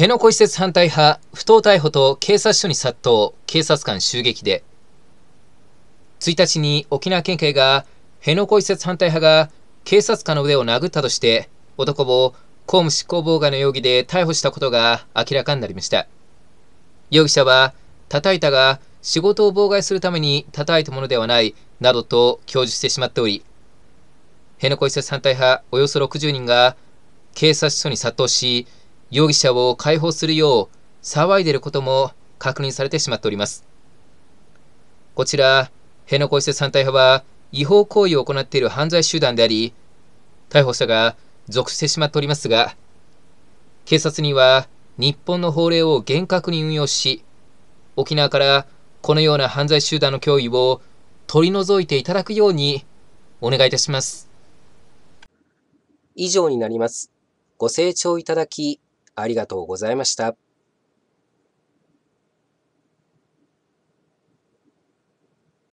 辺野古移設反対派、不当逮捕と警察署に殺到、警察官襲撃で。1日に沖縄県警が、辺野古移設反対派が警察官の腕を殴ったとして、男を公務執行妨害の容疑で逮捕したことが明らかになりました。容疑者は、叩いたが、仕事を妨害するために叩いたものではない、などと供述してしまっており、辺野古移設反対派およそ60人が警察署に殺到し、容疑者を解放するよう騒いでいることも確認されてしまっております。こちら、辺野古移設反対派は違法行為を行っている犯罪集団であり、逮捕者が属してしまっておりますが、警察には日本の法令を厳格に運用し、沖縄からこのような犯罪集団の脅威を取り除いていただくようにお願いいたします。以上になります。ご清聴いただきありがとうございました。